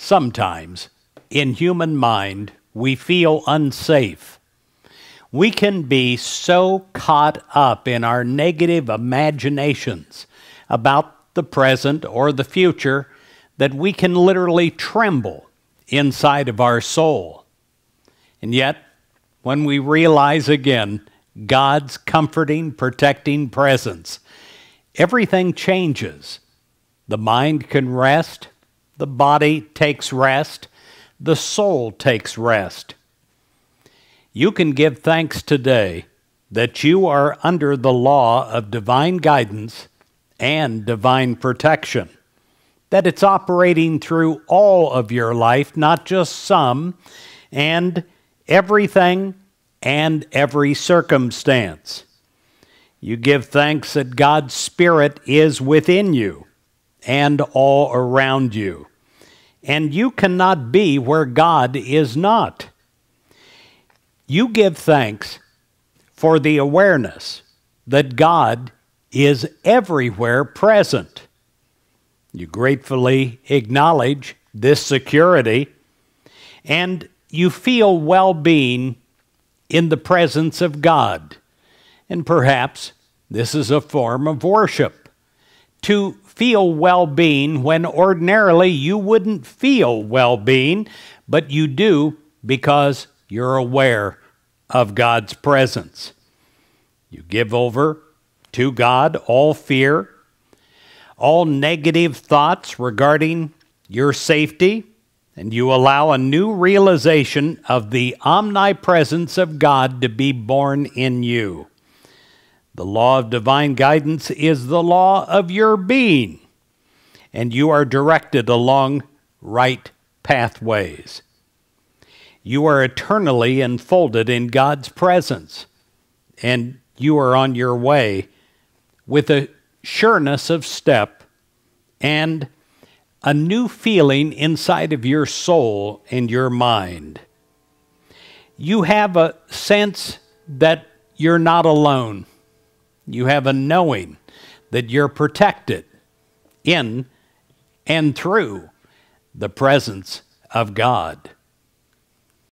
Sometimes, in human mind, we feel unsafe. We can be so caught up in our negative imaginations about the present or the future that we can literally tremble inside of our soul. And yet, when we realize again God's comforting, protecting presence, everything changes. The mind can rest, the body takes rest. The soul takes rest. You can give thanks today that you are under the law of divine guidance and divine protection, that it's operating through all of your life, not just some, and everything and every circumstance. You give thanks that God's Spirit is within you and all around you. And you cannot be where God is not. You give thanks for the awareness that God is everywhere present. You gratefully acknowledge this security and you feel well being in the presence of God. And perhaps this is a form of worship to feel well being when ordinarily you wouldn't feel well being, but you do because you're aware of God's presence. You give over to God all fear, all negative thoughts regarding your safety, and you allow a new realization of the omnipresence of God to be born in you. The law of divine guidance is the law of your being, and you are directed along right pathways. You are eternally enfolded in God's presence, and you are on your way with a sureness of step and a new feeling inside of your soul and your mind. You have a sense that you're not alone you have a knowing that you're protected in and through the presence of God.